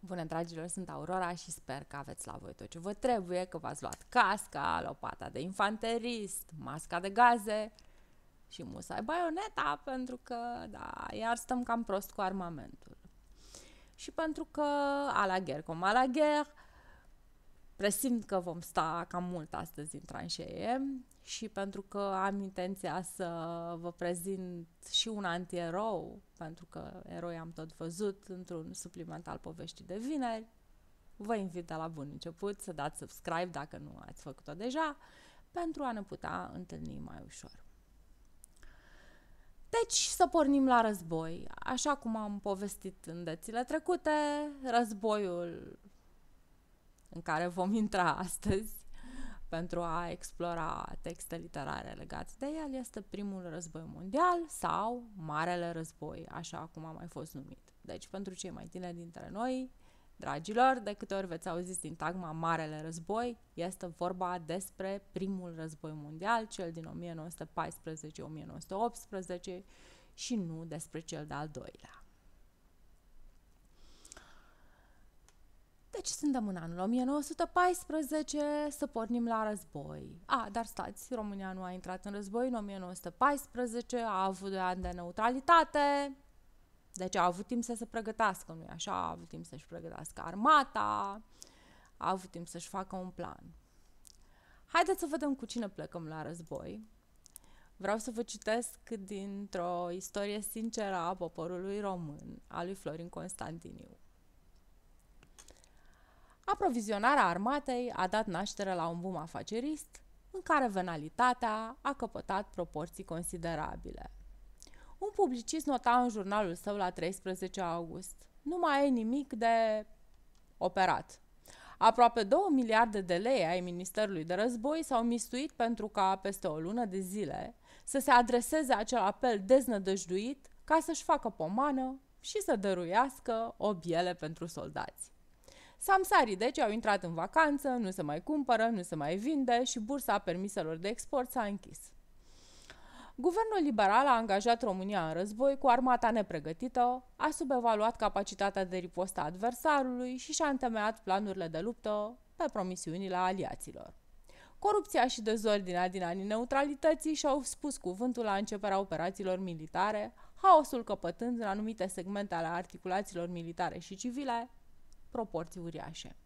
Bună, dragilor, sunt Aurora și sper că aveți la voi tot ce vă trebuie, că v-ați luat casca, lopata de infanterist, masca de gaze și musai baioneta, pentru că, da, iar stăm cam prost cu armamentul. Și pentru că, a la guerre cum a la guerre, presimt că vom sta cam mult astăzi în tranșee și pentru că am intenția să vă prezint și un antierou, pentru că eroi am tot văzut într-un supliment al poveștii de vineri, vă invit de la bun început să dați subscribe dacă nu ați făcut-o deja, pentru a ne putea întâlni mai ușor. Deci să pornim la război. Așa cum am povestit în dețile trecute, războiul în care vom intra astăzi pentru a explora texte literare legate de el este primul război mondial sau Marele Război, așa cum a mai fost numit. Deci, pentru cei mai tineri dintre noi, dragilor, de câte ori veți auzi sintagma Marele Război, este vorba despre primul război mondial, cel din 1914-1918 și nu despre cel de-al doilea. deci suntem în anul 1914 să pornim la război. A, dar stați, România nu a intrat în război în 1914, a avut 2 ani de neutralitate, deci a avut timp să se pregătească, nu așa? A avut timp să-și pregătească armata, a avut timp să-și facă un plan. Haideți să vedem cu cine plecăm la război. Vreau să vă citesc dintr-o istorie sinceră a poporului român, a lui Florin Constantiniu. Aprovizionarea armatei a dat naștere la un boom afacerist în care venalitatea a căpătat proporții considerabile. Un publicist nota în jurnalul său la 13 august. Nu mai e nimic de operat. Aproape 2 miliarde de lei ai Ministerului de Război s-au mistuit pentru ca peste o lună de zile să se adreseze acel apel deznădăjduit ca să-și facă pomană și să dăruiască o biele pentru soldați. Samsarii deci au intrat în vacanță, nu se mai cumpără, nu se mai vinde și bursa permiselor de export s-a închis. Guvernul liberal a angajat România în război cu armata nepregătită, a subevaluat capacitatea de ripostă adversarului și și-a întemeiat planurile de luptă pe promisiunile aliaților. Corupția și dezordinea din anii neutralității și-au spus cuvântul la începerea operațiilor militare, haosul căpătând în anumite segmente ale articulațiilor militare și civile, proporții uriașe.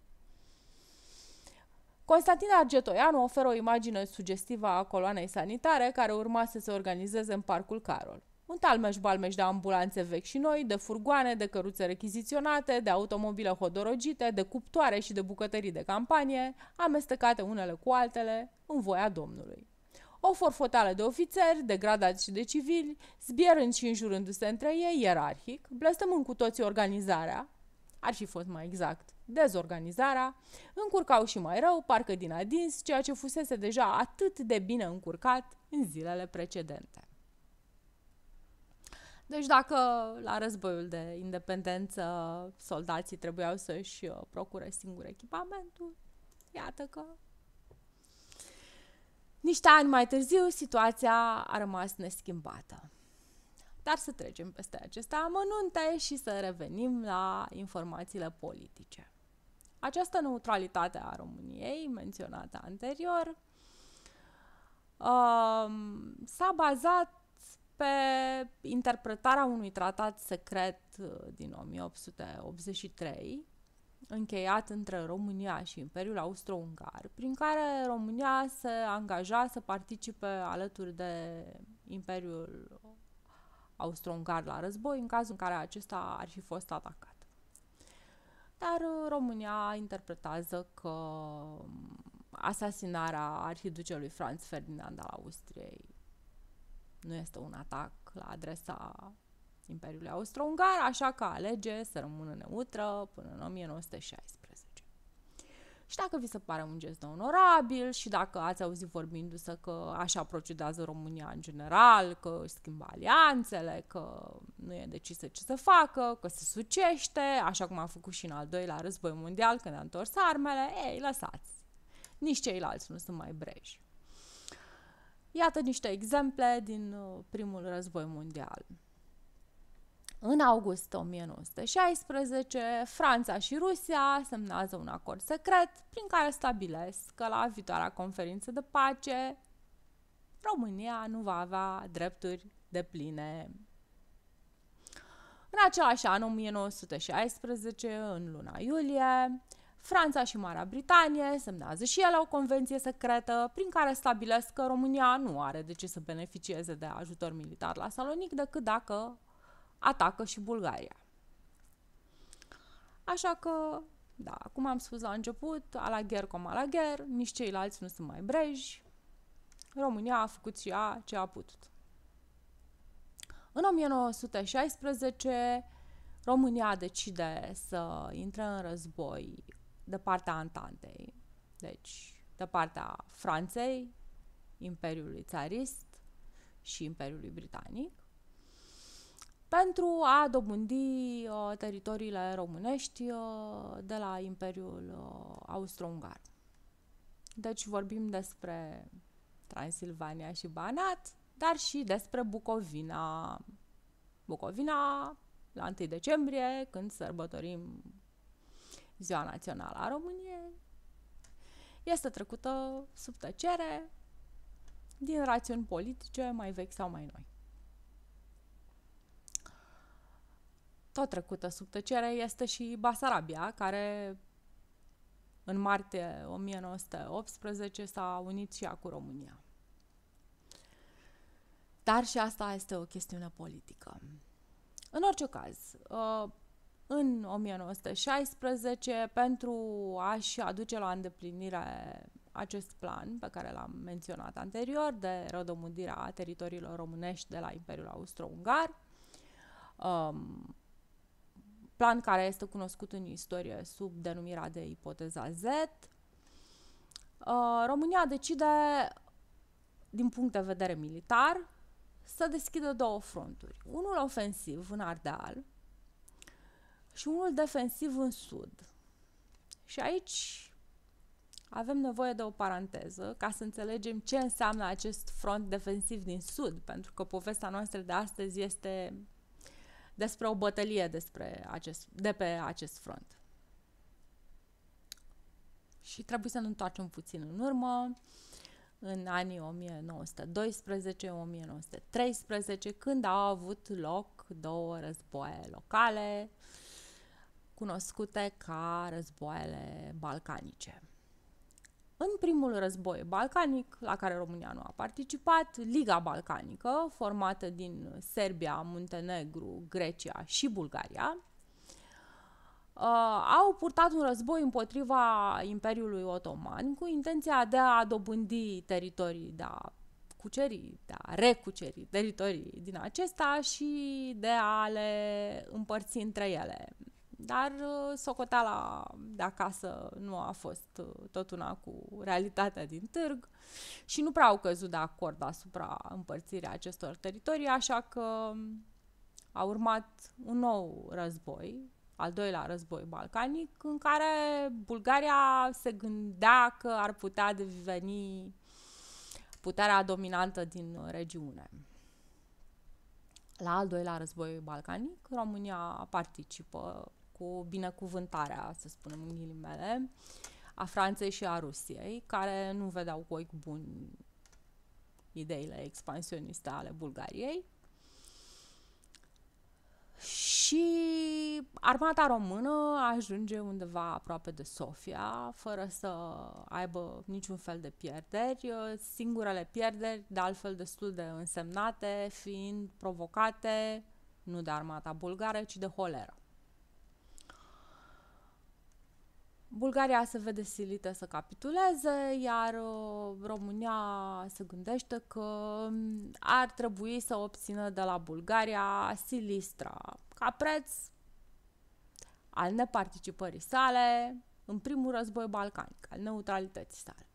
Constantin Argetoianu oferă o imagine sugestivă a coloanei sanitare care urma să se organizeze în Parcul Carol. Un talmeș-balmeș de ambulanțe vechi și noi, de furgoane, de căruțe rechiziționate, de automobile hodorogite, de cuptoare și de bucătării de campanie, amestecate unele cu altele, în voia Domnului. O forfotală de ofițeri, de gradați și de civili, zbierând și înjurându-se între ei, ierarhic, blestemând cu toții organizarea, ar fi fost mai exact, dezorganizarea, încurcau și mai rău, parcă din adins, ceea ce fusese deja atât de bine încurcat în zilele precedente. Deci dacă la războiul de independență soldații trebuiau să-și uh, procure singur echipamentul, iată că niște ani mai târziu situația a rămas neschimbată. Dar să trecem peste acesta, amănunte și să revenim la informațiile politice. Această neutralitate a României, menționată anterior, um, s-a bazat pe interpretarea unui tratat secret uh, din 1883, încheiat între România și Imperiul Austro-Ungar, prin care România se angaja să participe alături de Imperiul austro-ungar la război, în cazul în care acesta ar fi fost atacat. Dar uh, România interpretează că um, asasinarea arhiducelui Franz Ferdinand al Austriei nu este un atac la adresa Imperiului Austro-Ungar, așa că alege să rămână neutră până în 1916 și dacă vi se pare un gest onorabil și dacă ați auzit vorbindu-se că așa procedează România în general, că își schimbă alianțele, că nu e decisă ce să facă, că se sucește, așa cum a făcut și în al doilea război mondial când a întors armele, ei, lăsați. Nici ceilalți nu sunt mai breji. Iată niște exemple din uh, primul război mondial. În august 1916, Franța și Rusia semnează un acord secret prin care stabilesc că la viitoarea conferință de pace România nu va avea drepturi de pline. În același an, 1916, în luna iulie, Franța și Marea Britanie semnează și ele o convenție secretă prin care stabilesc că România nu are de ce să beneficieze de ajutor militar la Salonic decât dacă atacă și Bulgaria. Așa că, da, cum am spus la început, alagher cum alagher, nici ceilalți nu sunt mai breji. România a făcut și ea ce a putut. În 1916, România decide să intre în război de partea Antantei, deci de partea Franței, Imperiului Țarist și Imperiului Britanic pentru a dobândi uh, teritoriile românești uh, de la Imperiul uh, Austro-Ungar. Deci vorbim despre Transilvania și Banat, dar și despre Bucovina. Bucovina, la 1 decembrie, când sărbătorim Ziua Națională a României, este trecută sub tăcere din rațiuni politice mai vechi sau mai noi. tot trecută sub tăcere este și Basarabia, care în martie 1918 s-a unit și ea cu România. Dar și asta este o chestiune politică. În orice caz, uh, în 1916, pentru a-și aduce la îndeplinire acest plan pe care l-am menționat anterior de rădomândirea teritoriilor românești de la Imperiul Austro-Ungar, um, plan care este cunoscut în istorie sub denumirea de ipoteza Z. Uh, România decide, din punct de vedere militar, să deschidă două fronturi. Unul ofensiv în Ardeal și unul defensiv în Sud. Și aici avem nevoie de o paranteză ca să înțelegem ce înseamnă acest front defensiv din Sud, pentru că povestea noastră de astăzi este despre o bătălie despre acest, de pe acest front. Și trebuie să ne întoarcem puțin în urmă, în anii 1912-1913, când au avut loc două războaie locale, cunoscute ca războaiele balcanice. În primul război balcanic, la care România nu a participat, Liga Balcanică, formată din Serbia, Muntenegru, Grecia și Bulgaria, Uh, au purtat un război împotriva Imperiului Otoman cu intenția de a dobândi teritorii, de a cuceri, de a recuceri teritorii din acesta și de a le împărți între ele. Dar uh, socoteala de acasă nu a fost uh, tot una cu realitatea din târg și nu prea au căzut de acord asupra împărțirea acestor teritorii, așa că um, a urmat un nou război, al doilea război balcanic, în care Bulgaria se gândea că ar putea deveni puterea dominantă din regiune. La al doilea război balcanic, România participă cu binecuvântarea, să spunem în ghilimele, a Franței și a Rusiei, care nu vedeau cu ochi bun ideile expansioniste ale Bulgariei. Și armata română ajunge undeva aproape de Sofia, fără să aibă niciun fel de pierderi, singurele pierderi, de altfel destul de însemnate, fiind provocate nu de armata bulgară, ci de holeră. Bulgaria se vede silită să capituleze, iar uh, România se gândește că mm, ar trebui să obțină de la Bulgaria Silistra ca preț al neparticipării sale în primul război balcanic, al neutralității sale.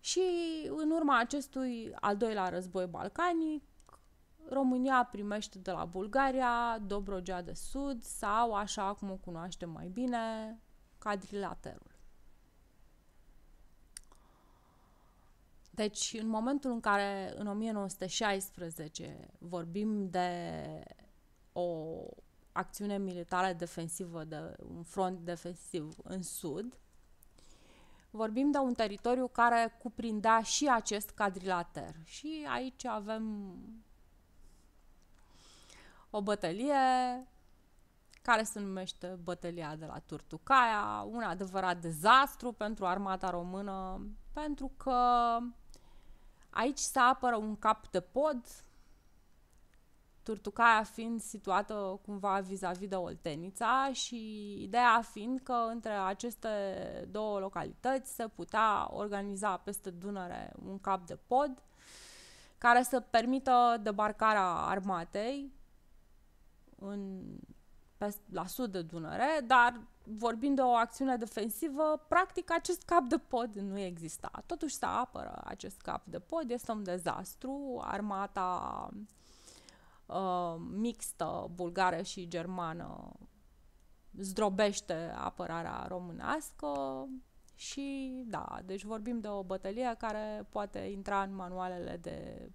Și în urma acestui al doilea război balcanic, România primește de la Bulgaria, Dobrogea de Sud sau, așa cum o cunoaștem mai bine, cadrilaterul. Deci, în momentul în care, în 1916, vorbim de o acțiune militară defensivă, de un front defensiv în sud, vorbim de un teritoriu care cuprindea și acest cadrilater. Și aici avem o bătălie care se numește bătălia de la Turtucaia, un adevărat dezastru pentru armata română, pentru că aici se apără un cap de pod, Turtucaia fiind situată cumva vis-a-vis de Oltenița și ideea fiind că între aceste două localități se putea organiza peste Dunăre un cap de pod care să permită debarcarea armatei, în, pe, la sud de Dunăre, dar vorbind de o acțiune defensivă, practic acest cap de pod nu exista. Totuși se apără acest cap de pod, este un dezastru, armata uh, mixtă bulgară și germană zdrobește apărarea românească și da, deci vorbim de o bătălie care poate intra în manualele de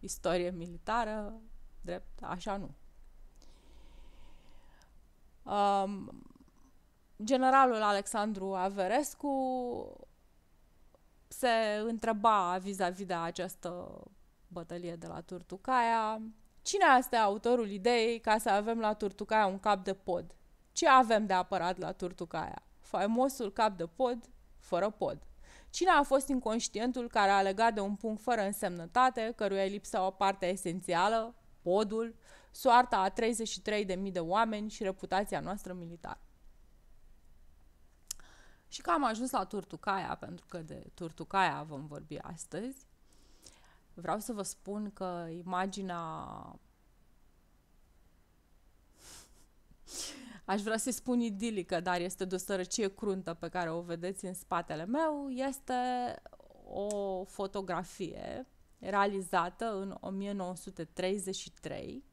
istorie militară, drept, așa nu um, generalul Alexandru Averescu se întreba vis-a-vis -vis de această bătălie de la Turtucaia, cine este autorul ideii ca să avem la Turtucaia un cap de pod? Ce avem de apărat la Turtucaia? Faimosul cap de pod, fără pod. Cine a fost inconștientul care a legat de un punct fără însemnătate, căruia îi lipsa o parte esențială, podul, soarta a 33.000 de oameni și reputația noastră militară. Și că am ajuns la Turtucaia, pentru că de Turtucaia vom vorbi astăzi, vreau să vă spun că imaginea... Aș vrea să-i spun idilică, dar este de o sărăcie cruntă pe care o vedeți în spatele meu. Este o fotografie realizată în 1933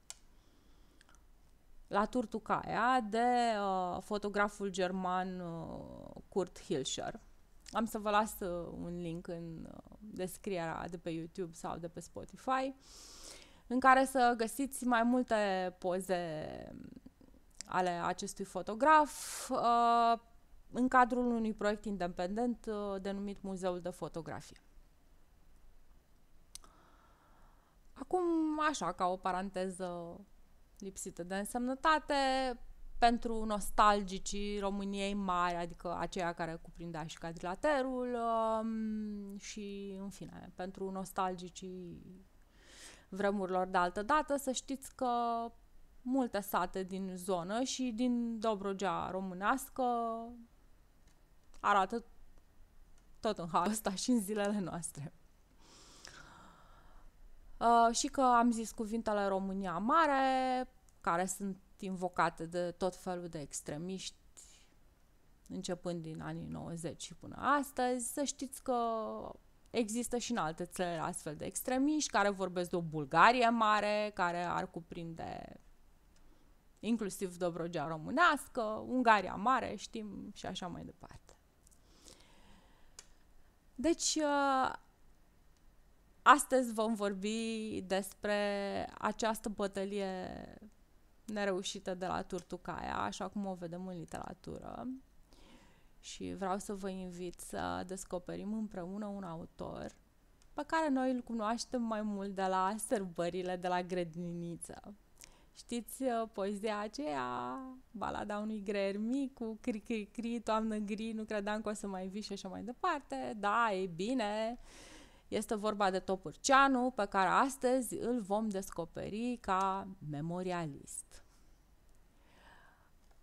la Turtucaia de uh, fotograful german uh, Kurt Hilscher. Am să vă las uh, un link în uh, descrierea de pe YouTube sau de pe Spotify, în care să găsiți mai multe poze mm, ale acestui fotograf uh, în cadrul unui proiect independent uh, denumit Muzeul de Fotografie. Acum, așa, ca o paranteză lipsită de însemnătate pentru nostalgicii României mari, adică aceia care cuprindea și cadrilaterul um, și, în fine, pentru nostalgicii vremurilor de altă dată, să știți că multe sate din zonă și din Dobrogea românească arată tot în halul ăsta și în zilele noastre. Uh, și că am zis cuvintele România Mare, care sunt invocate de tot felul de extremiști începând din anii 90 și până astăzi. Să știți că există și în alte țări astfel de extremiști care vorbesc de o Bulgarie mare, care ar cuprinde inclusiv Dobrogea românească, Ungaria mare, știm și așa mai departe. Deci, uh, Astăzi vom vorbi despre această bătălie nereușită de la Turtucaia, așa cum o vedem în literatură. Și vreau să vă invit să descoperim împreună un autor pe care noi îl cunoaștem mai mult de la sărbările de la grădiniță. Știți uh, poezia aceea, balada unui greier mic cu cri cri cri, toamnă gri, nu credeam că o să mai vii și așa mai departe. Da, e bine. Este vorba de Topârceanu, pe care astăzi îl vom descoperi ca memorialist.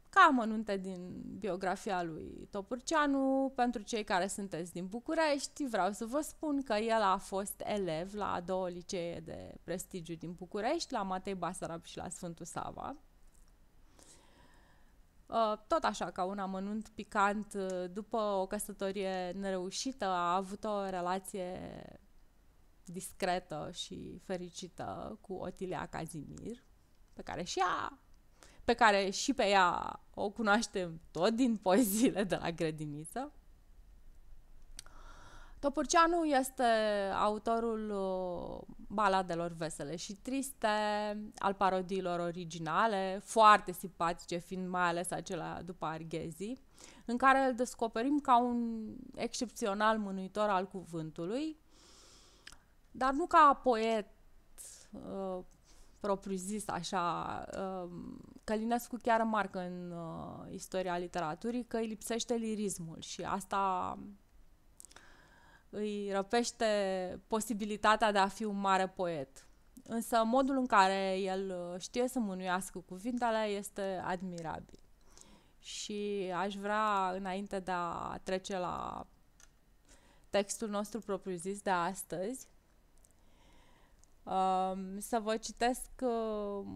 Ca amănunte din biografia lui Topârceanu, pentru cei care sunteți din București, vreau să vă spun că el a fost elev la două licee de prestigiu din București, la Matei Basarab și la Sfântul Sava, Uh, tot așa ca un amănunt picant, uh, după o căsătorie nereușită, a avut o relație discretă și fericită cu Otilia Cazimir, pe care și ea, pe care și pe ea o cunoaștem tot din poeziile de la grădiniță. Topurceanu este autorul uh, baladelor vesele și triste, al parodiilor originale, foarte simpatice fiind mai ales acela după Arghezi, în care îl descoperim ca un excepțional mânuitor al cuvântului, dar nu ca poet uh, propriu-zis, așa. Uh, Călinescu chiar marcă în uh, istoria literaturii că îi lipsește lirismul și asta îi răpește posibilitatea de a fi un mare poet. Însă modul în care el uh, știe să mânuiască cuvintele este admirabil. Și aș vrea, înainte de a trece la textul nostru propriu-zis de astăzi, um, să vă citesc uh,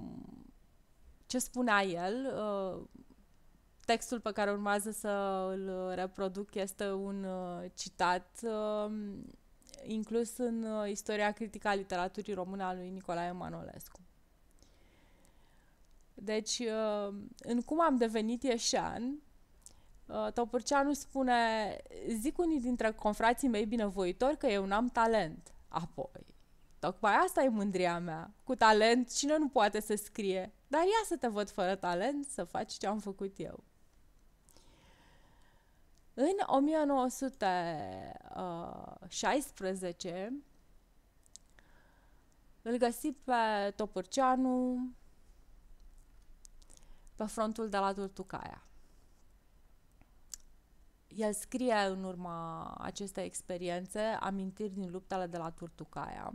ce spunea el uh, textul pe care urmează să îl reproduc este un uh, citat um, inclus în uh, istoria critică a literaturii române a lui Nicolae Manolescu. Deci, uh, în cum am devenit ieșean, Topârceanu spune, zic unii dintre confrații mei binevoitori că eu n-am talent. Apoi, tocmai asta e mândria mea. Cu talent cine nu poate să scrie? Dar ia să te văd fără talent să faci ce am făcut eu. În 1916 uh, îl găsi pe Topârceanu pe frontul de la Turtucaia. El scrie în urma acestei experiențe amintiri din luptele de la Turtucaia.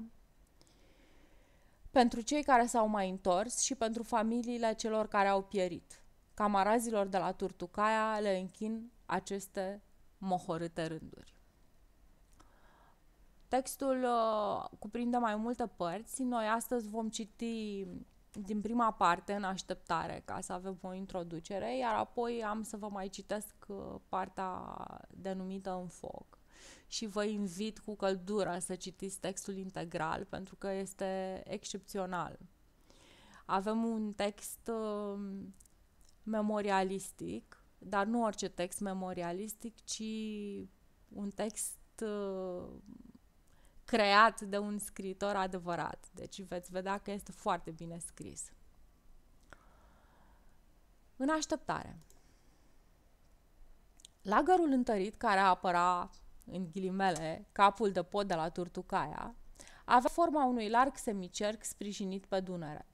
Pentru cei care s-au mai întors și pentru familiile celor care au pierit, camarazilor de la Turtucaia le închin aceste mohorâte rânduri. Textul uh, cuprinde mai multe părți. Noi astăzi vom citi din prima parte în așteptare ca să avem o introducere, iar apoi am să vă mai citesc uh, partea denumită în foc. Și vă invit cu căldură să citiți textul integral pentru că este excepțional. Avem un text uh, memorialistic dar nu orice text memorialistic, ci un text uh, creat de un scriitor adevărat. Deci veți vedea că este foarte bine scris. În așteptare. Lagărul întărit care apăra în ghilimele capul de pod de la Turtucaia avea forma unui larg semicerc sprijinit pe Dunăre.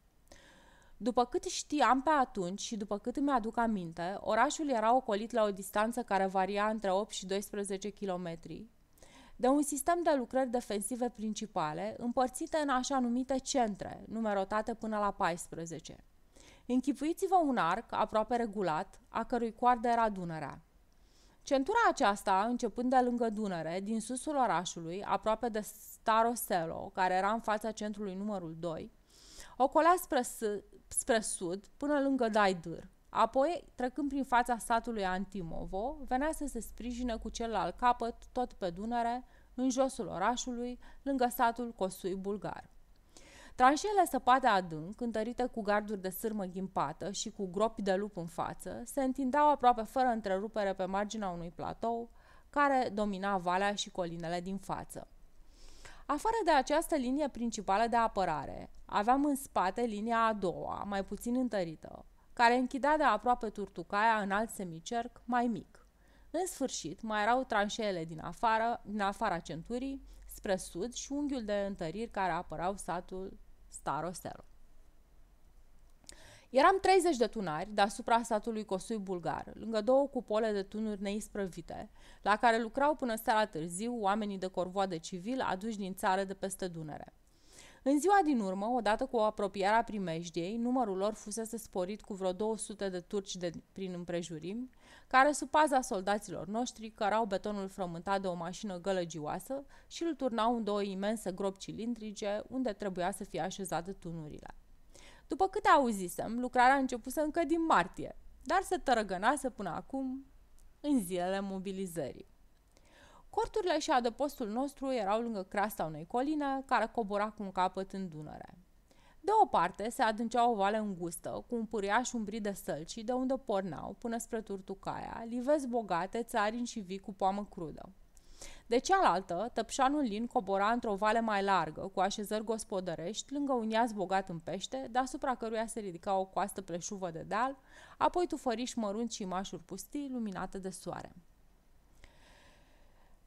După cât știam pe atunci și după cât îmi aduc aminte, orașul era ocolit la o distanță care varia între 8 și 12 km, de un sistem de lucrări defensive principale, împărțite în așa numite centre, numerotate până la 14. Închipuiți-vă un arc aproape regulat, a cărui coardă era Dunărea. Centura aceasta, începând de lângă Dunăre, din susul orașului, aproape de Staroselo, care era în fața centrului numărul 2, Ocolea spre, spre sud, până lângă Daidâr. Apoi, trecând prin fața satului Antimovo, venea să se sprijine cu celălalt capăt, tot pe Dunăre, în josul orașului, lângă satul Cosui Bulgar. Tranșele săpate adânc, întărite cu garduri de sârmă ghimpată și cu gropi de lup în față, se întindeau aproape fără întrerupere pe marginea unui platou care domina valea și colinele din față. Afară de această linie principală de apărare, aveam în spate linia a doua, mai puțin întărită, care închidea de aproape turtucaia în alt semicerc mai mic. În sfârșit, mai erau tranșeele din, afară, din afara centurii, spre sud și unghiul de întăriri care apărau satul Starosero. Eram 30 de tunari deasupra satului Cosui Bulgar, lângă două cupole de tunuri neisprăvite, la care lucrau până seara târziu oamenii de corvoade civil aduși din țară de peste Dunăre. În ziua din urmă, odată cu apropierea primejdiei, numărul lor fusese sporit cu vreo 200 de turci de prin împrejurim, care sub paza soldaților noștri cărau betonul frământat de o mașină gălăgioasă și îl turnau în două imense gropi cilindrice unde trebuia să fie așezate tunurile. După câte auzisem, lucrarea a început să încă din martie, dar se tărăgănase până acum în zilele mobilizării. Corturile și adăpostul nostru erau lângă creasta unei coline care cobora cu un capăt în Dunăre. De o parte se adâncea o vale îngustă, cu un puriaș umbrit de sălci, de unde porneau, până spre Turtucaia, livezi bogate, țarini și vii cu poamă crudă. De cealaltă, tăpșanul lin cobora într-o vale mai largă, cu așezări gospodărești, lângă un iaz bogat în pește, deasupra căruia se ridica o coastă pleșuvă de deal, apoi tufăriși mărunți și mașuri pustii, luminate de soare.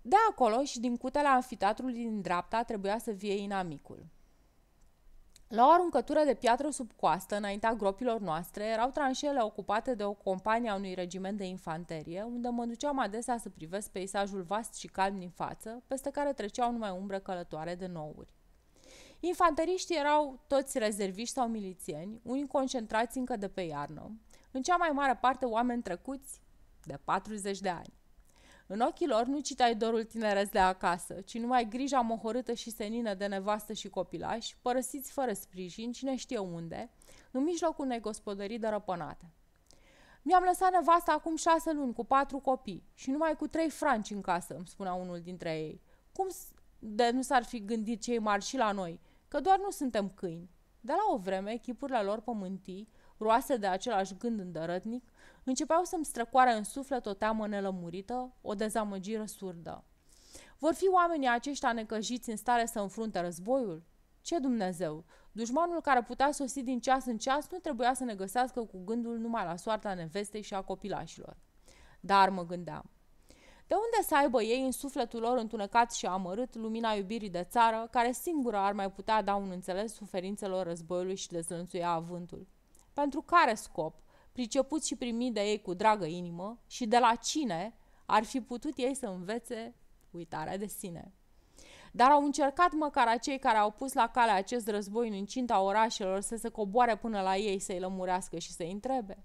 De acolo și din cutele anfiteatrului din dreapta trebuia să vie inamicul. La o aruncătură de piatră sub coastă, înaintea gropilor noastre, erau tranșele ocupate de o companie a unui regiment de infanterie, unde mă duceam adesea să privesc peisajul vast și calm din față, peste care treceau numai umbre călătoare de nouri. Infanteriștii erau toți rezerviști sau milițieni, unii concentrați încă de pe iarnă, în cea mai mare parte oameni trecuți de 40 de ani. În ochii lor nu citai dorul tineresc de acasă, ci numai grija mohorâtă și senină de nevastă și copilași, părăsiți fără sprijin, cine știe unde, în mijlocul unei gospodării dărăpănate. Mi-am lăsat nevasta acum șase luni cu patru copii și numai cu trei franci în casă, îmi spunea unul dintre ei. Cum de nu s-ar fi gândit cei mari și la noi, că doar nu suntem câini. De la o vreme, chipurile lor pământii roase de același gând îndărătnic, începeau să-mi străcoare în suflet o teamă nelămurită, o dezamăgire surdă. Vor fi oamenii aceștia necăjiți în stare să înfrunte războiul? Ce Dumnezeu! Dușmanul care putea sosi din ceas în ceas nu trebuia să ne găsească cu gândul numai la soarta nevestei și a copilașilor. Dar mă gândeam, de unde să aibă ei în sufletul lor întunecat și amărât lumina iubirii de țară, care singură ar mai putea da un înțeles suferințelor războiului și dezlănțuia avântul? pentru care scop, priceput și primit de ei cu dragă inimă și de la cine ar fi putut ei să învețe uitarea de sine. Dar au încercat măcar acei care au pus la cale acest război în incinta orașelor să se coboare până la ei, să-i lămurească și să-i întrebe.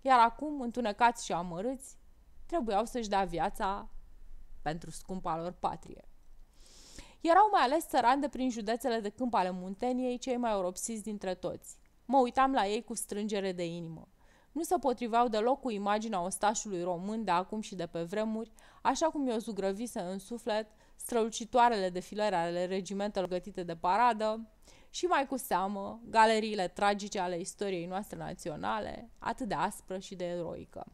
Iar acum, întunecați și amărâți, trebuiau să-și dea viața pentru scumpa lor patrie. Erau mai ales țărani de prin județele de câmp ale Munteniei, cei mai oropsiți dintre toți. Mă uitam la ei cu strângere de inimă. Nu se potriveau deloc cu imaginea ostașului român de acum și de pe vremuri, așa cum i-o zugrăvise în suflet strălucitoarele defilări ale regimentelor gătite de paradă și mai cu seamă galeriile tragice ale istoriei noastre naționale, atât de aspră și de eroică.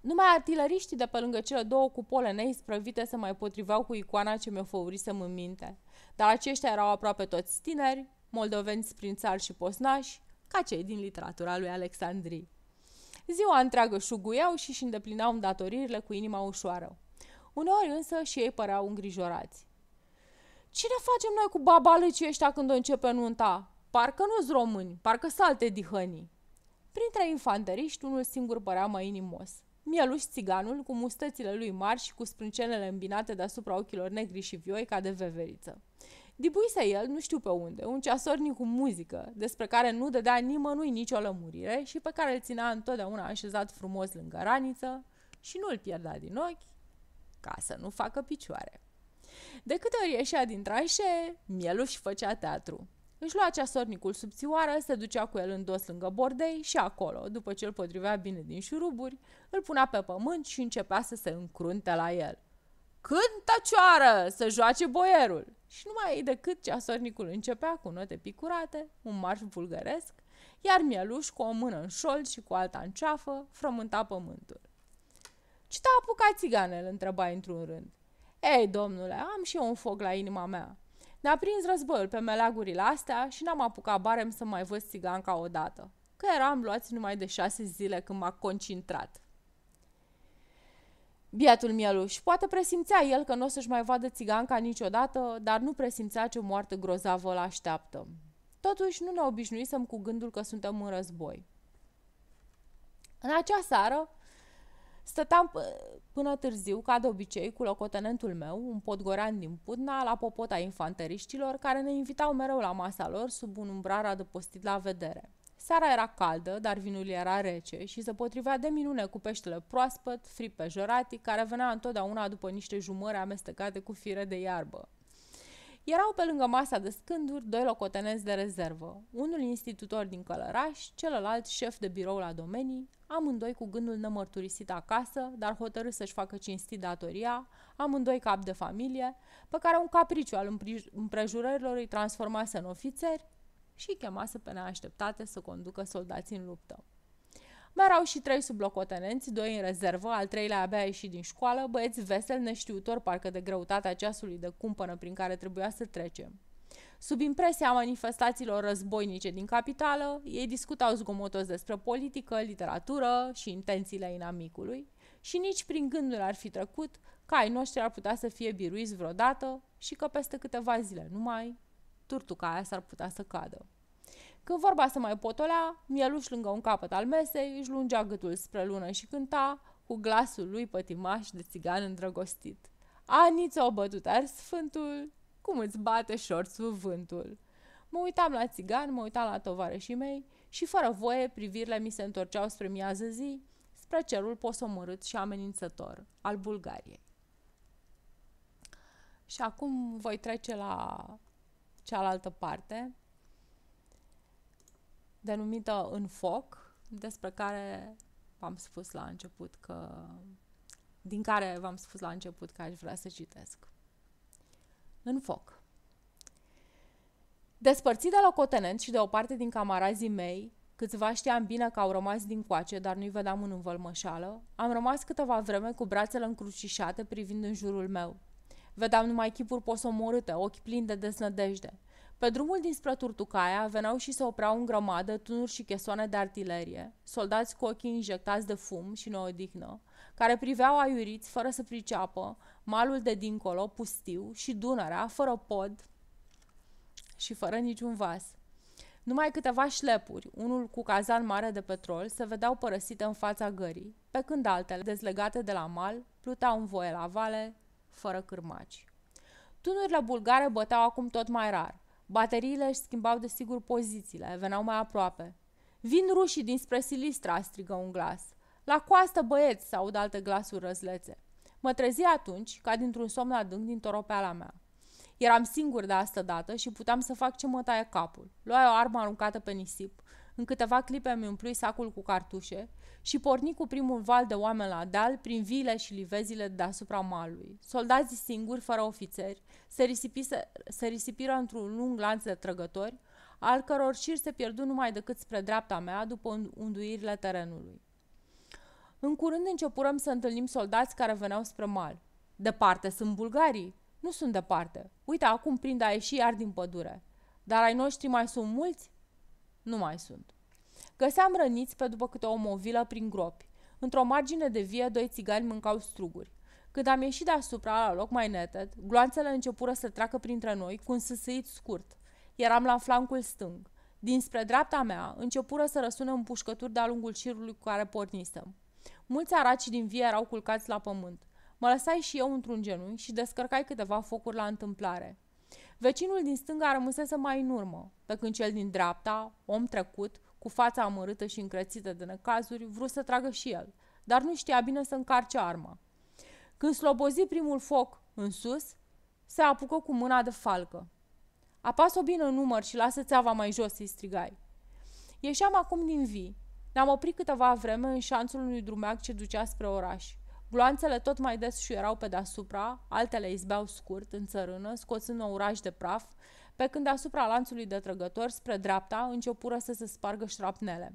Numai artileriștii de pe lângă cele două cupole neisprăvite se mai potriveau cu icoana ce mi-o făurisem în minte, dar aceștia erau aproape toți tineri, moldoveni sprințari și posnași, ca cei din literatura lui Alexandrii. Ziua întreagă șuguiau și își îndeplinau îndatoririle cu inima ușoară. Uneori însă și ei păreau îngrijorați. Ce ne facem noi cu babalăcii ăștia când o începe nunta? Parcă nu-s români, parcă salte dihănii. Printre infanteriști, unul singur părea mai inimos. Mieluș țiganul, cu mustățile lui mari și cu sprâncenele îmbinate deasupra ochilor negri și vioi ca de veveriță. Dibuise el, nu știu pe unde, un ceasornic cu muzică, despre care nu dădea nimănui nicio lămurire și pe care îl ținea întotdeauna așezat frumos lângă raniță și nu îl pierdea din ochi ca să nu facă picioare. De câte ori ieșea din mielu și făcea teatru. Își lua ceasornicul subțioară, se ducea cu el în dos lângă bordei și acolo, după ce îl potrivea bine din șuruburi, îl punea pe pământ și începea să se încrunte la el. Cântă cioară, să joace boierul! și nu mai ei decât ceasornicul începea cu note picurate, un marș vulgăresc, iar Mieluș cu o mână în șol și cu alta în ceafă frământa pământul. Ce te-a apucat țiganel?" întreba într-un rând. Ei, domnule, am și eu un foc la inima mea. Ne-a prins războiul pe meleagurile astea și n-am apucat barem să mai văd țiganca odată, că eram luați numai de șase zile când m-a concentrat. Biatul mieluș. Poate presimțea el că nu o să-și mai vadă țiganca niciodată, dar nu presimțea ce moarte grozavă îl așteaptă. Totuși, nu ne obișnuisem cu gândul că suntem în război. În acea seară, stăteam până târziu, ca de obicei, cu locotenentul meu, un podgorean din Putna, la popota infanteriștilor, care ne invitau mereu la masa lor sub un umbrar adăpostit la vedere. Seara era caldă, dar vinul era rece și se potrivea de minune cu peștele proaspăt, fript jorati, care venea întotdeauna după niște jumări amestecate cu fire de iarbă. Erau pe lângă masa de scânduri doi locotenenți de rezervă, unul institutor din Călăraș, celălalt șef de birou la domenii, amândoi cu gândul nemărturisit acasă, dar hotărât să-și facă cinstit datoria, amândoi cap de familie, pe care un capriciu al împrejurărilor îi transformase în ofițeri, și chemase pe neașteptate să conducă soldații în luptă. Mai erau și trei sublocotenenți, doi în rezervă, al treilea abia ieșit din școală, băieți vesel, neștiutori parcă de greutatea ceasului de cumpănă prin care trebuia să trecem. Sub impresia manifestațiilor războinice din capitală, ei discutau zgomotos despre politică, literatură și intențiile inamicului și nici prin gândul ar fi trecut că ai noștri ar putea să fie biruiți vreodată și că peste câteva zile numai turtuca aia s-ar putea să cadă. Când vorba se mai potolea, mieluș lângă un capăt al mesei își lungea gâtul spre lună și cânta cu glasul lui pătimaș de țigan îndrăgostit. Aniță o bătut ar sfântul, cum îți bate șorțul vântul. Mă uitam la țigan, mă uitam la tovarășii mei și fără voie privirile mi se întorceau spre miază zi, spre cerul posomorât și amenințător al Bulgariei. Și acum voi trece la cealaltă parte, denumită În foc, despre care v-am spus la început că din care v-am spus la început că aș vrea să citesc. În foc. Despărțit de locotenent și de o parte din camarazii mei, câțiva știam bine că au rămas din coace, dar nu-i vedeam în învălmășală, am rămas câteva vreme cu brațele încrucișate privind în jurul meu, Vedeam numai chipuri posomorâte, ochi plini de desnădejde. Pe drumul dinspre Turtucaia veneau și se opreau în grămadă tunuri și chesoane de artilerie, soldați cu ochii injectați de fum și neodihnă, care priveau aiuriți fără să priceapă, malul de dincolo, pustiu, și Dunărea, fără pod și fără niciun vas. Numai câteva șlepuri, unul cu cazan mare de petrol, se vedeau părăsite în fața gării, pe când altele, dezlegate de la mal, plutau în voie la vale, fără cârmaci. Tunurile la bulgare băteau acum tot mai rar. Bateriile își schimbau desigur pozițiile, veneau mai aproape. Vin rușii dinspre Silistra, strigă un glas. La coastă, băieți, s-aud alte glasuri răzlețe. Mă trezi atunci, ca dintr-un somn adânc din toropeala mea. Eram singur de asta dată și puteam să fac ce mă taie capul. Luai o armă aruncată pe nisip, în câteva clipe mi umplui sacul cu cartușe și porni cu primul val de oameni la deal prin vile și livezile deasupra malului. Soldații singuri, fără ofițeri, se, risipise, se risipiră într-un lung lanț de trăgători, al căror șir se pierdu numai decât spre dreapta mea după unduirile terenului. În curând începurăm să întâlnim soldați care veneau spre mal. Departe sunt bulgarii? Nu sunt departe. Uite, acum prind a ieși iar din pădure. Dar ai noștri mai sunt mulți? Nu mai sunt. Găseam răniți pe după câte o movilă prin gropi. Într-o margine de vie, doi țigani mâncau struguri. Când am ieșit deasupra, la loc mai neted, gloanțele începură să treacă printre noi cu un sâsâit scurt. Eram la flancul stâng. Dinspre dreapta mea, începură să răsună împușcături de-a lungul șirului cu care pornisem. Mulți araci din vie erau culcați la pământ. Mă lăsai și eu într-un genunchi și descărcai câteva focuri la întâmplare. Vecinul din stânga rămăsese mai în urmă, pe când cel din dreapta, om trecut, cu fața amărâtă și încrețită de necazuri, vrut să tragă și el, dar nu știa bine să încarce arma. Când slobozi primul foc în sus, se apucă cu mâna de falcă. Apas-o bine în număr și lasă țeava mai jos, să-i strigai. Ieșeam acum din vii. Ne-am oprit câteva vreme în șanțul unui drumeac ce ducea spre oraș. Gloanțele tot mai des și erau pe deasupra, altele izbeau scurt, în țărână, scoțând un oraș de praf, pe când asupra lanțului de trăgători spre dreapta începură să se spargă șrapnele.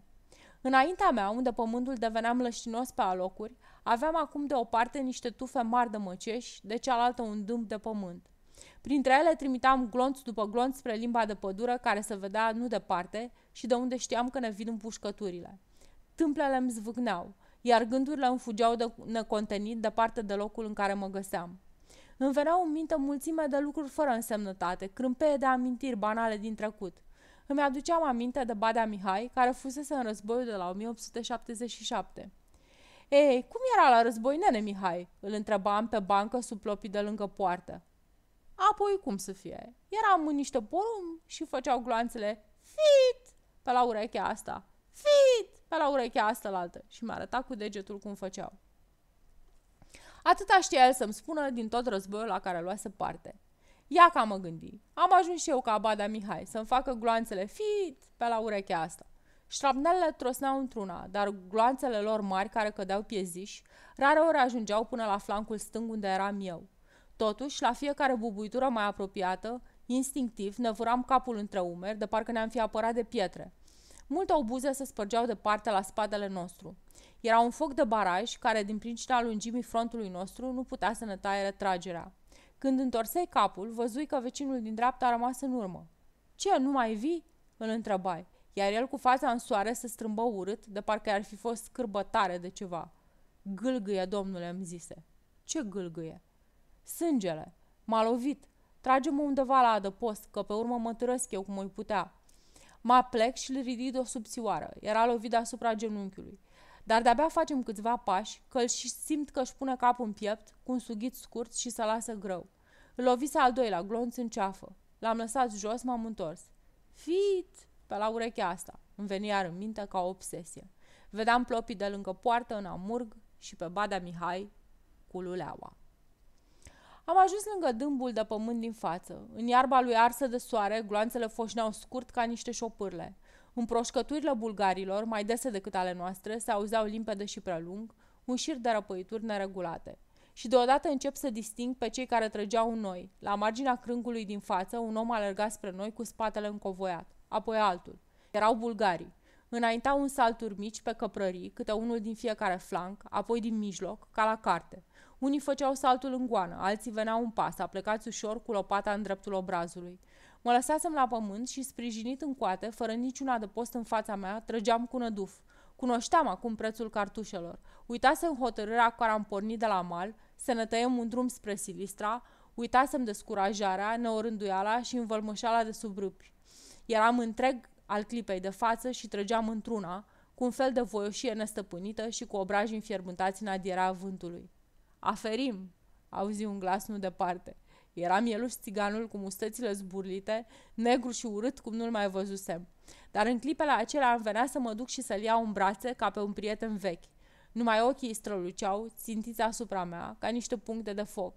Înaintea mea, unde pământul devenea mlăștinos pe alocuri, aveam acum de o parte niște tufe mari de măceși, de cealaltă un dâmp de pământ. Printre ele trimiteam glonț după glonț spre limba de pădură care se vedea nu departe și de unde știam că ne vin împușcăturile. Tâmplele îmi zvâcneau, iar gândurile îmi fugeau de necontenit departe de locul în care mă găseam. Îmi veneau în minte mulțime de lucruri fără însemnătate, crâmpeie de amintiri banale din trecut. Îmi aduceam aminte de Badea Mihai, care fusese în războiul de la 1877. Ei, cum era la război, nene Mihai?" îl întrebam pe bancă sub plopii de lângă poartă. Apoi cum să fie? Eram în niște porum și făceau gloanțele fit pe la urechea asta, fit pe la urechea asta la altă și mi-arăta cu degetul cum făceau. Atâta știa el să-mi spună din tot războiul la care luase parte. Ia ca mă gândi. Am ajuns și eu ca Abada Mihai să-mi facă gloanțele fit pe la urechea asta. Șrapnelele trosneau într-una, dar gloanțele lor mari care cădeau pieziși, rare ori ajungeau până la flancul stâng unde eram eu. Totuși, la fiecare bubuitură mai apropiată, instinctiv, ne vuram capul între umeri, de parcă ne-am fi apărat de pietre. Multe obuze se spărgeau departe la spatele nostru. Era un foc de baraj care, din pricina lungimii frontului nostru, nu putea să ne taie retragerea. Când întorsei capul, văzui că vecinul din dreapta a rămas în urmă. Ce, nu mai vii?" îl întrebai, iar el cu fața în soare se strâmbă urât, de parcă ar fi fost scârbătare de ceva. Gâlgâie, domnule, îmi zise. Ce gâlgâie? Sângele. M-a lovit. Trage-mă undeva la adăpost, că pe urmă mă târăsc eu cum îi putea. Mă plec și îl ridic o subțioară. Era lovit deasupra genunchiului. Dar de-abia facem câțiva pași că îl și simt că își pune capul în piept cu un sughit scurt și să lasă greu. Îl lovise al doilea, glonț în ceafă. L-am lăsat jos, m-am întors. Fit! Pe la urechea asta. Îmi veni iar în minte ca o obsesie. Vedeam plopii de lângă poartă în amurg și pe Badea Mihai cu luleaua. Am ajuns lângă dâmbul de pământ din față. În iarba lui arsă de soare, gloanțele foșneau scurt ca niște șopârle. Împroșcăturile bulgarilor, mai dese decât ale noastre, se auzeau limpede și prea lung, un șir de răpăituri neregulate. Și deodată încep să disting pe cei care trăgeau în noi. La marginea crângului din față, un om alerga spre noi cu spatele încovoiat, apoi altul. Erau bulgarii. Înaintau un salturi mici pe căprării, câte unul din fiecare flanc, apoi din mijloc, ca la carte. Unii făceau saltul în goană, alții veneau în pas, aplecați ușor cu lopata în dreptul obrazului. Mă lăsasem la pământ și, sprijinit în coate, fără niciun adăpost în fața mea, trăgeam cu năduf. Cunoșteam acum prețul cartușelor. Uitasem hotărârea cu care am pornit de la mal, să ne tăiem un drum spre Silistra, uitasem descurajarea, neorânduiala și învălmășala de sub râpi. Eram întreg al clipei de față și trăgeam într-una, cu un fel de voioșie nestăpânită și cu obraji înfierbântați în adierea vântului. Aferim, auzi un glas nu departe. Era mielul țiganul cu mustățile zburlite, negru și urât cum nu-l mai văzusem. Dar în clipele acelea am venea să mă duc și să-l iau în brațe ca pe un prieten vechi. Numai ochii străluceau, țintiți asupra mea, ca niște puncte de foc.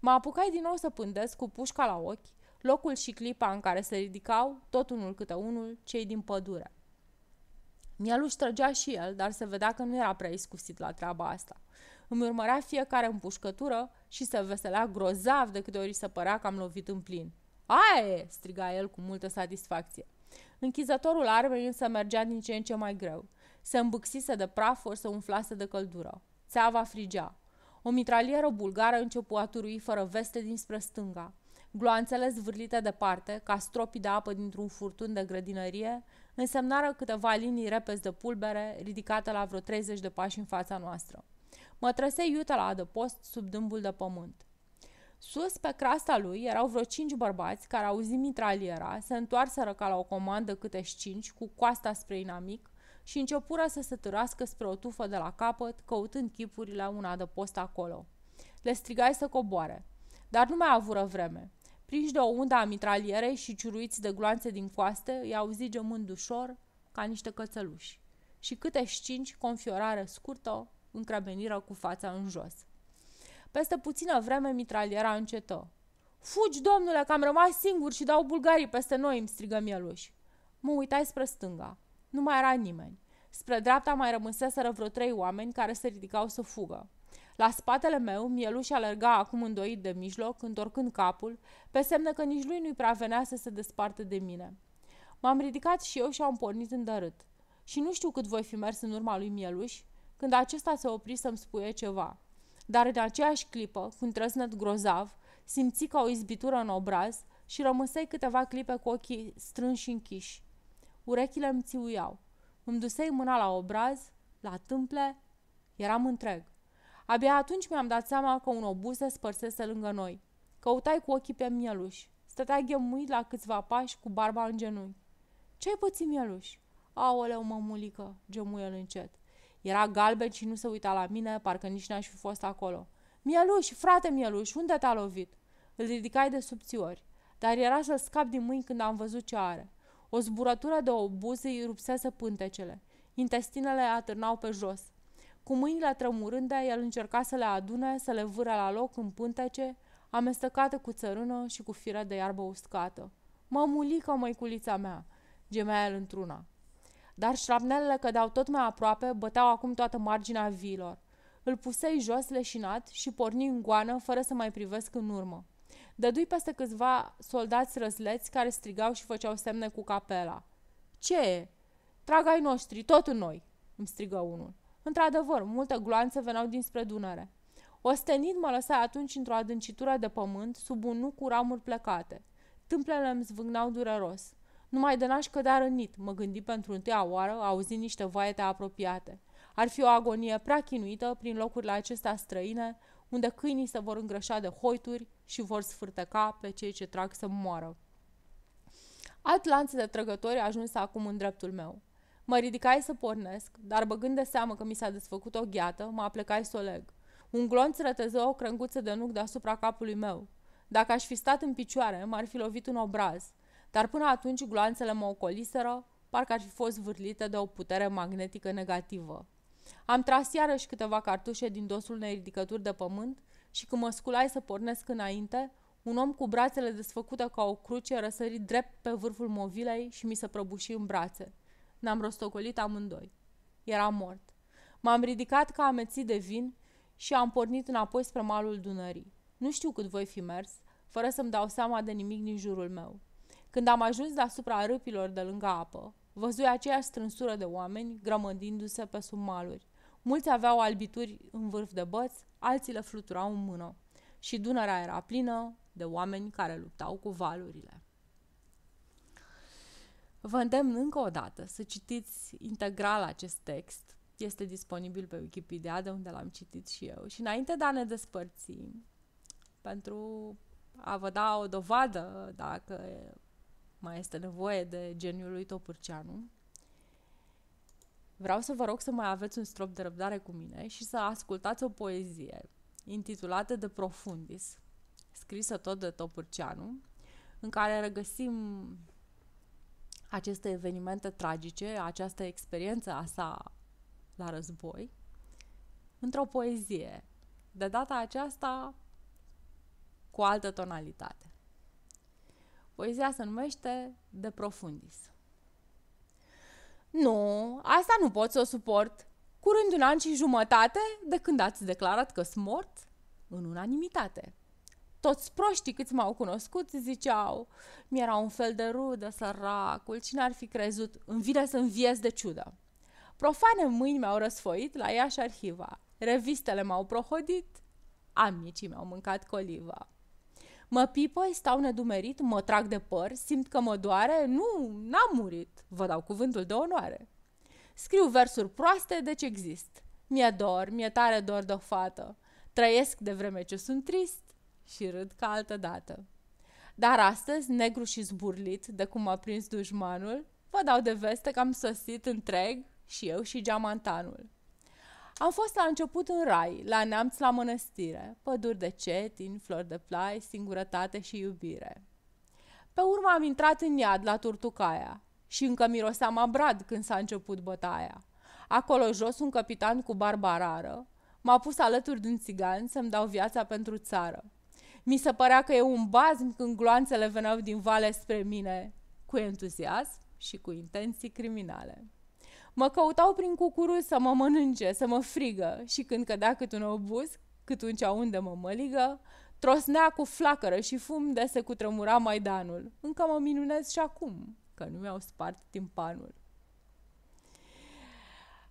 Mă apucai din nou să pândesc cu pușca la ochi, locul și clipa în care se ridicau, tot unul câte unul, cei din pădure. Mielul își trăgea și el, dar se vedea că nu era prea iscusit la treaba asta îmi urmărea fiecare împușcătură și se veselea grozav de câte ori se părea că am lovit în plin. Aie!" striga el cu multă satisfacție. Închizătorul armei însă mergea din ce în ce mai greu. Se îmbâxise de praf ori se umflase de căldură. Țeava frigea. O mitralieră bulgară începu a turui fără veste dinspre stânga. Gloanțele zvârlite departe, ca stropii de apă dintr-un furtun de grădinărie, însemnară câteva linii repezi de pulbere ridicate la vreo 30 de pași în fața noastră. Mă trăse iuta la adăpost sub dâmbul de pământ. Sus, pe crasta lui, erau vreo cinci bărbați care auzi mitraliera, se întoarseră ca la o comandă câte cinci, cu coasta spre inamic, și începură să se târască spre o tufă de la capăt, căutând chipurile la un adăpost acolo. Le strigai să coboare, dar nu mai avură vreme. Prinși de o undă a mitralierei și ciuruiți de gloanțe din coaste, îi auzi gemând ușor, ca niște cățeluși. Și câte cinci, confiorare scurtă, încrabeniră cu fața în jos. Peste puțină vreme mitraliera încetă. Fugi, domnule, că am rămas singur și dau bulgarii peste noi, îmi strigă mieluș. Mă uitai spre stânga. Nu mai era nimeni. Spre dreapta mai rămâseseră vreo trei oameni care se ridicau să fugă. La spatele meu, mieluș alerga acum îndoit de mijloc, întorcând capul, pe semne că nici lui nu-i prea venea să se despartă de mine. M-am ridicat și eu și am pornit în dărât. Și nu știu cât voi fi mers în urma lui Mieluș, când acesta se opri să-mi spuie ceva. Dar în aceeași clipă, cu un trăsnet grozav, simți ca o izbitură în obraz și rămâsei câteva clipe cu ochii strânși și închiși. Urechile îmi țiuiau. Îmi dusei mâna la obraz, la tâmple, eram întreg. Abia atunci mi-am dat seama că un obuz se spărsese lângă noi. Căutai cu ochii pe mieluș. Stătea ghemuit la câțiva pași cu barba în genunchi. Ce-ai pățit, mieluș? Aoleu, mămulică, gemuie el încet. Era galben și nu se uita la mine, parcă nici n-aș fi fost acolo. Mieluș, frate Mieluș, unde te-a lovit? Îl ridicai de subțiori, dar era să scap din mâini când am văzut ce are. O zburătură de obuze îi rupsese pântecele. Intestinele atârnau pe jos. Cu mâinile tremurânde, el încerca să le adune, să le vâre la loc în pântece, amestecate cu țărână și cu fire de iarbă uscată. mulică, măiculița mea!" gemea el într-una. Dar șrapnelele cădeau tot mai aproape, băteau acum toată marginea viilor. Îl pusei jos leșinat și porni în goană fără să mai privesc în urmă. Dădui peste câțiva soldați răzleți care strigau și făceau semne cu capela. Ce e? Trag ai noștri, tot în noi!" îmi strigă unul. Într-adevăr, multe gloanțe veneau dinspre Dunăre. Ostenit mă lăsa atunci într-o adâncitură de pământ, sub un nu cu ramuri plecate. Tâmplele îmi zvâgnau dureros. Numai de n-aș cădea rănit, mă gândi pentru întâia oară, auzind niște vaete apropiate. Ar fi o agonie prea chinuită prin locurile acestea străine, unde câinii se vor îngrășa de hoituri și vor sfârteca pe cei ce trag să moară. Alt lanț de trăgători ajuns acum în dreptul meu. Mă ridicai să pornesc, dar băgând de seamă că mi s-a desfăcut o gheată, mă aplecai să o leg. Un glonț răteză o crânguță de nuc deasupra capului meu. Dacă aș fi stat în picioare, m-ar fi lovit un obraz dar până atunci gloanțele mă ocoliseră, parcă ar fi fost vârlite de o putere magnetică negativă. Am tras iarăși câteva cartușe din dosul unei ridicături de pământ și când mă sculai să pornesc înainte, un om cu brațele desfăcute ca o cruce răsări drept pe vârful movilei și mi se prăbuși în brațe. n am rostocolit amândoi. Era mort. M-am ridicat ca amețit de vin și am pornit înapoi spre malul Dunării. Nu știu cât voi fi mers, fără să-mi dau seama de nimic din jurul meu. Când am ajuns deasupra râpilor de lângă apă, văzui aceeași strânsură de oameni grămădindu-se pe sub maluri. Mulți aveau albituri în vârf de băți, alții le fluturau în mână. Și Dunărea era plină de oameni care luptau cu valurile. Vă îndemn încă o dată să citiți integral acest text. Este disponibil pe Wikipedia, de unde l-am citit și eu. Și înainte de a ne despărți, pentru a vă da o dovadă dacă mai este nevoie de geniul lui Topârceanu. Vreau să vă rog să mai aveți un strop de răbdare cu mine și să ascultați o poezie intitulată De Profundis, scrisă tot de Topârceanu, în care regăsim aceste evenimente tragice, această experiență a sa la război, într-o poezie, de data aceasta cu altă tonalitate. Poezia se numește De Profundis. Nu, asta nu pot să o suport. Curând un an și jumătate de când ați declarat că sunt mort, în unanimitate. Toți proștii câți m-au cunoscut ziceau, mi-era un fel de rudă, săracul, cine ar fi crezut, îmi vine să înviez de ciudă. Profane mâini mi-au răsfoit la ea și arhiva, revistele m-au prohodit, amicii mi-au mâncat coliva. Mă pipă, stau nedumerit, mă trag de păr, simt că mă doare, nu, n-am murit, vă dau cuvântul de onoare. Scriu versuri proaste, deci exist. Mi-e dor, mi-e tare dor de o fată. Trăiesc de vreme ce sunt trist și râd ca altă dată. Dar astăzi, negru și zburlit de cum m-a prins dușmanul, vă dau de veste că am sosit întreg și eu și geamantanul. Am fost la început în rai, la neamț la mănăstire, păduri de cetin, flori de plai, singurătate și iubire. Pe urmă am intrat în iad la Turtucaia și încă miroseam abrad când s-a început bătaia. Acolo jos un capitan cu barba rară m-a pus alături din țigan să-mi dau viața pentru țară. Mi se părea că e un bazm când gloanțele veneau din vale spre mine, cu entuziasm și cu intenții criminale. Mă căutau prin cucuru să mă mănânce, să mă frigă și când cădea cât un obuz, cât un ceaundă mă măligă, trosnea cu flacără și fum de se cutremura maidanul. Încă mă minunez și acum că nu mi-au spart timpanul.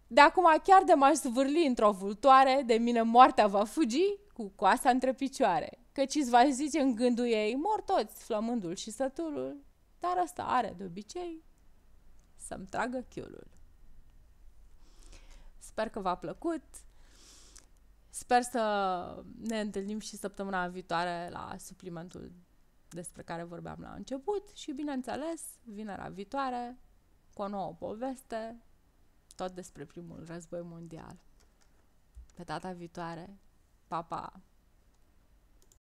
De acum chiar de m-aș zvârli într-o vultoare, de mine moartea va fugi cu coasa între picioare, căci îți va zice în gândul ei, mor toți flămândul și sătulul, dar asta are de obicei să-mi tragă chiulul. Sper că v-a plăcut. Sper să ne întâlnim și săptămâna viitoare la suplimentul despre care vorbeam la început și, bineînțeles, vinerea viitoare cu o nouă poveste, tot despre primul război mondial. Pe data viitoare, papa! Pa.